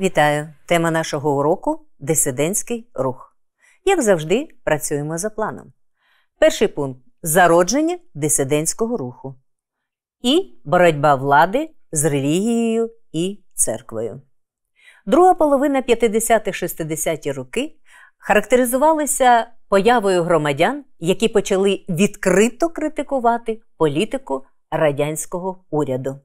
Вітаю! Тема нашого уроку дисидентський рух. Як завжди, працюємо за планом. Перший пункт зародження дисидентського руху і боротьба влади з релігією і церквою. Друга половина 50-60-ті роки характеризувалася появою громадян, які почали відкрито критикувати політику радянського уряду.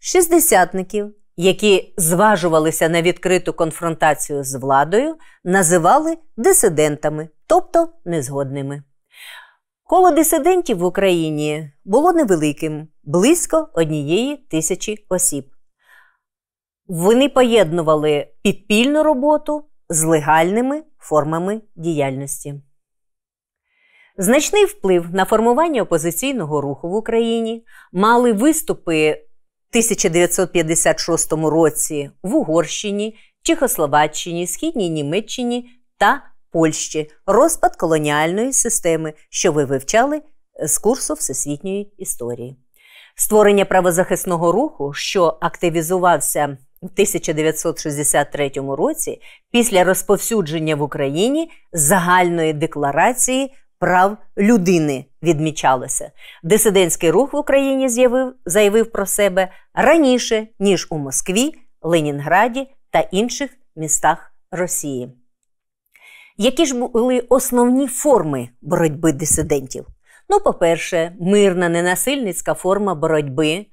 Шістдесятників які зважувалися на відкриту конфронтацію з владою, називали дисидентами, тобто незгодними. Коло дисидентів в Україні було невеликим близько однієї тисячі осіб. Вони поєднували підпільну роботу з легальними формами діяльності. Значний вплив на формування опозиційного руху в Україні мали виступи 1956 році в Угорщині, Чехословаччині, Східній Німеччині та Польщі розпад колоніальної системи, що ви вивчали з курсу всесвітньої історії. Створення правозахисного руху, що активізувався в 1963 році після розповсюдження в Україні загальної декларації прав людини відмічалося. Дисидентський рух в Україні з'явив заявив про себе раніше ніж у Москві, Ленінграді та інших містах Росії. Які ж були основні форми боротьби дисидентів? Ну, по-перше, мирна ненасильницька форма боротьби,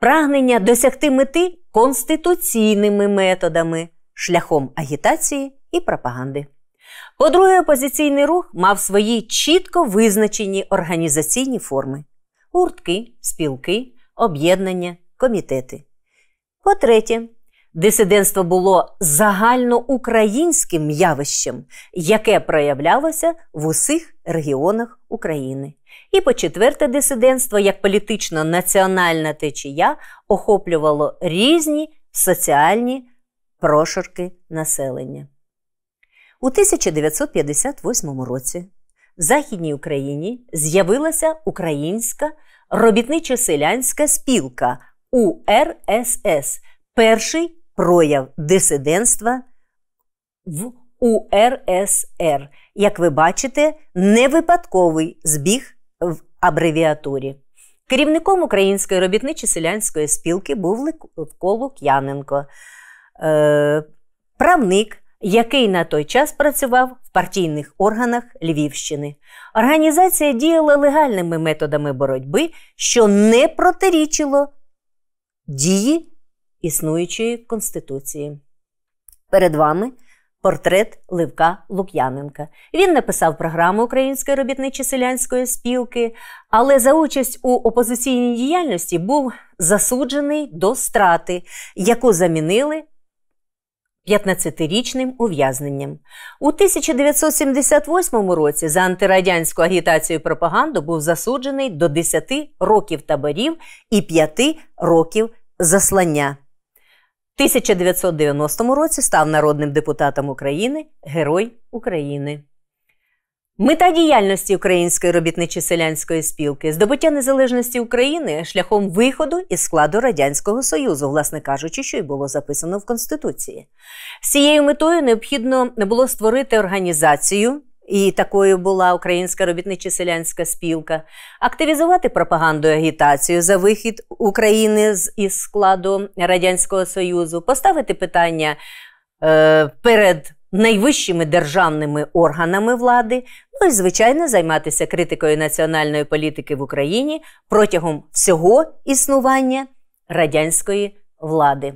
прагнення досягти мети конституційними методами, шляхом агітації і пропаганди. По-друге, опозиційний рух мав свої чітко визначені організаційні форми гуртки, спілки, об'єднання, комітети. По-третє, дисидентство було загальноукраїнським явищем, яке проявлялося в усіх регіонах України. І по четверте, дисидентство як політично національна течія охоплювало різні соціальні прошарки населення. У 1958 році в Західній Україні з'явилася Українська робітничо-селянська спілка УРСС, перший прояв дисидентства в УРСР. Як ви бачите, не випадковий збіг в абревіатурі. Керівником Української робітничо-селянської спілки був Левко Лук'яненко, е, правник, який на той час працював в партійних органах Львівщини. Організація діяла легальними методами боротьби, що не протирічило дії існуючої Конституції. Перед вами. Портрет Левка Лук'яненка. Він написав програму Української робітничі селянської спілки, але за участь у опозиційній діяльності був засуджений до страти, яку замінили 15-річним ув'язненням. У 1978 році за антирадянську агітацію і пропаганду був засуджений до 10 років таборів і 5 років заслання. У 1990 році став народним депутатом України Герой України. Мета діяльності Української робітничі селянської спілки здобуття незалежності України шляхом виходу із складу Радянського Союзу, власне кажучи, що й було записано в Конституції. З цією метою необхідно було створити організацію, і такою була Українська робітничі селянська спілка, активізувати пропаганду і агітацію за вихід України із складу Радянського Союзу, поставити питання е, перед найвищими державними органами влади, ну і, звичайно, займатися критикою національної політики в Україні протягом всього існування радянської влади.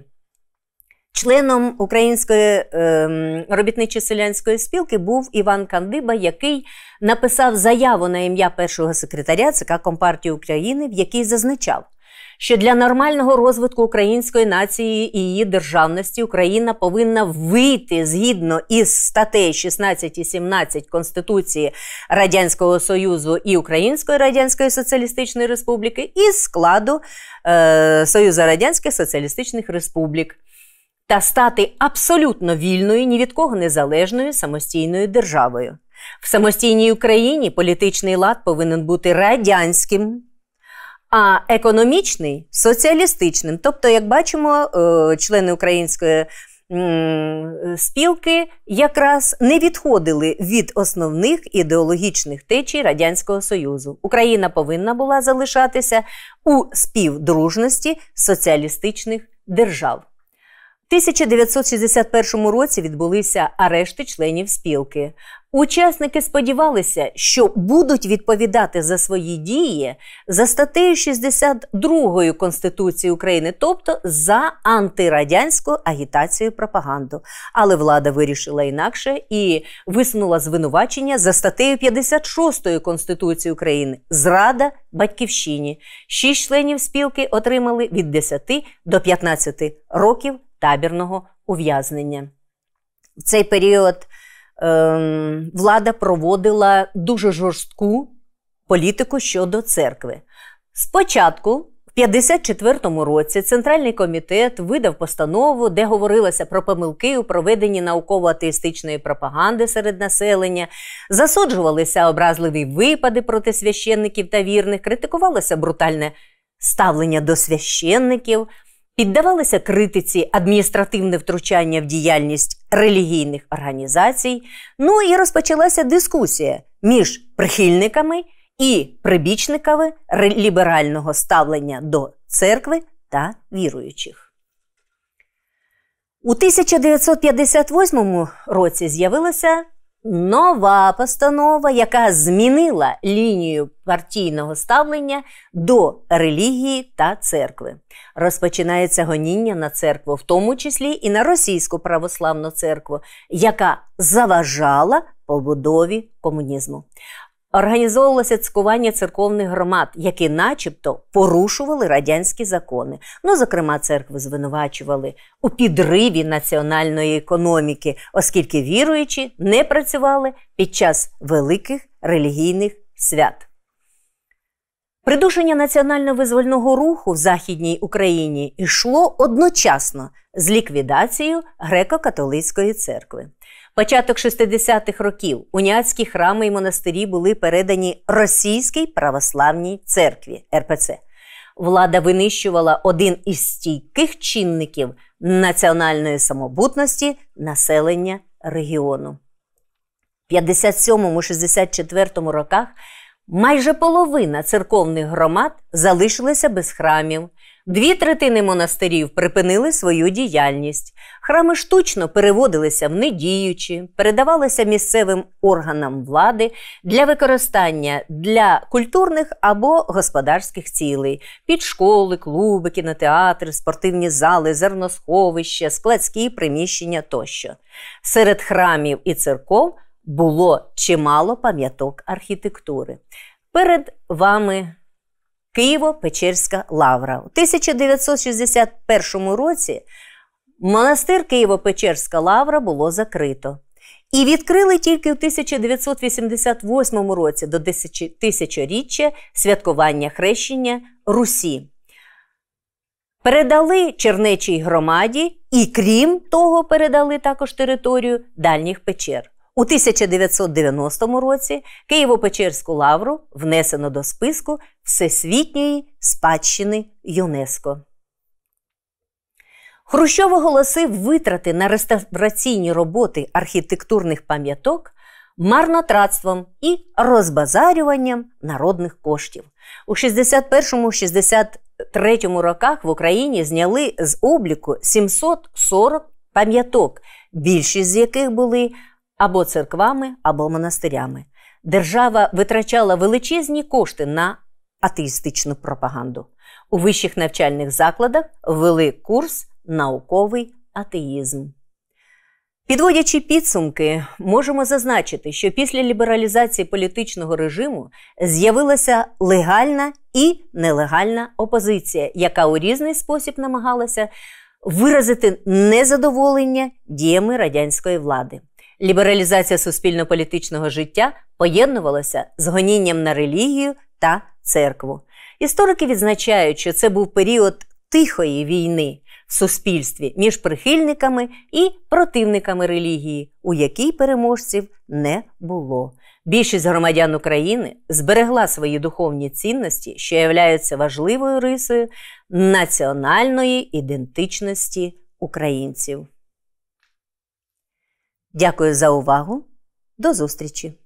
Членом Української е, робітничо-селянської спілки був Іван Кандиба, який написав заяву на ім'я першого секретаря ЦК Компартії України, в якій зазначав, що для нормального розвитку української нації і її державності Україна повинна вийти згідно із статей 16 і 17 Конституції Радянського Союзу і Української Радянської Соціалістичної Республіки із складу е, Союзу Радянських Соціалістичних Республік. Та стати абсолютно вільною, ні від кого незалежною самостійною державою в самостійній Україні політичний лад повинен бути радянським а економічний соціалістичним. Тобто, як бачимо, е, члени української спілки якраз не відходили від основних ідеологічних течій Радянського Союзу. Україна повинна була залишатися у співдружності соціалістичних держав. 1961 році відбулися арешти членів спілки. Учасники сподівалися, що будуть відповідати за свої дії за статтею 62 Конституції України, тобто за антирадянську агітацію і пропаганду. Але влада вирішила інакше і висунула звинувачення за статтею 56 Конституції України Зрада батьківщині. Шість членів спілки отримали від 10 до 15 років табірного ув'язнення. В цей період ем, влада проводила дуже жорстку політику щодо церкви. Спочатку. 54-му році центральний комітет видав постанову, де говорилося про помилки у проведенні науково-атеїстичної пропаганди серед населення, засуджувалися образливі випади проти священників та вірних, критикувалося брутальне ставлення до священників піддавалися критиці адміністративне втручання в діяльність релігійних організацій. Ну і розпочалася дискусія між прихильниками і прибічниками ліберального ставлення до церкви та віруючих. У 1958 році з'явилася Нова постанова, яка змінила лінію партійного ставлення до релігії та церкви, розпочинається гоніння на церкву, в тому числі і на російську православну церкву, яка заважала побудові комунізму організовувалося цькування церковних громад, які, начебто, порушували радянські закони. Ну, зокрема, церкви звинувачували у підриві національної економіки, оскільки віруючі не працювали під час великих релігійних свят. Придушення національно-визвольного руху в Західній Україні йшло одночасно з ліквідацією греко-католицької церкви. Початок 60-х років уняцькі храми і монастирі були передані Російській православній церкві РПЦ. Влада винищувала один із стійких чинників національної самобутності населення регіону. В 57-64 роках Майже половина церковних громад залишилися без храмів, дві третини монастирів припинили свою діяльність. Храми штучно переводилися в недіючі, передавалися місцевим органам влади для використання для культурних або господарських цілей під школи, клуби, кінотеатри, спортивні зали, зерносховища, складські приміщення тощо. Серед храмів і церков було чимало пам'яток архітектури. Перед вами Києво-Печерська лавра. У 1961 році монастир Києво-Печерська лавра було закрито. І відкрили тільки у 1988 році до тисячоріччя святкування хрещення Русі. Передали Чернечій громаді і, крім того, передали також територію дальніх печер. У 1990 році Києво-Печерську лавру внесено до списку Всесвітньої спадщини ЮНЕСКО. Хрущов оголосив витрати на реставраційні роботи архітектурних пам'яток марнотратством і розбазарюванням народних коштів. У 61-63 роках в Україні зняли з обліку 740 пам'яток, більшість з яких були або церквами, або монастирями. Держава витрачала величезні кошти на атеїстичну пропаганду. У вищих навчальних закладах ввели курс науковий атеїзм. Підводячи підсумки, можемо зазначити, що після лібералізації політичного режиму з'явилася легальна і нелегальна опозиція, яка у різний спосіб намагалася виразити незадоволення діями радянської влади. Лібералізація суспільно-політичного життя поєднувалася з гонінням на релігію та церкву. Історики відзначають, що це був період тихої війни в суспільстві між прихильниками і противниками релігії, у якій переможців не було. Більшість громадян України зберегла свої духовні цінності, що являються важливою рисою національної ідентичності українців. Дякую за увагу. До зустрічі!